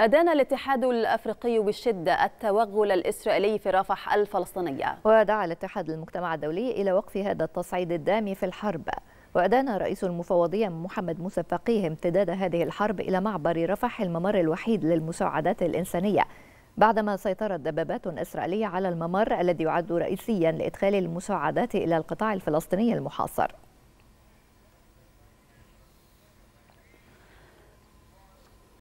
أدان الاتحاد الأفريقي بشدة التوغل الإسرائيلي في رفح الفلسطينية ودعا الاتحاد المجتمع الدولي إلى وقف هذا التصعيد الدامي في الحرب وأدان رئيس المفوضية محمد موسى فقيه امتداد هذه الحرب إلى معبر رفح الممر الوحيد للمساعدات الإنسانية بعدما سيطرت دبابات إسرائيلية على الممر الذي يعد رئيسيا لإدخال المساعدات إلى القطاع الفلسطيني المحاصر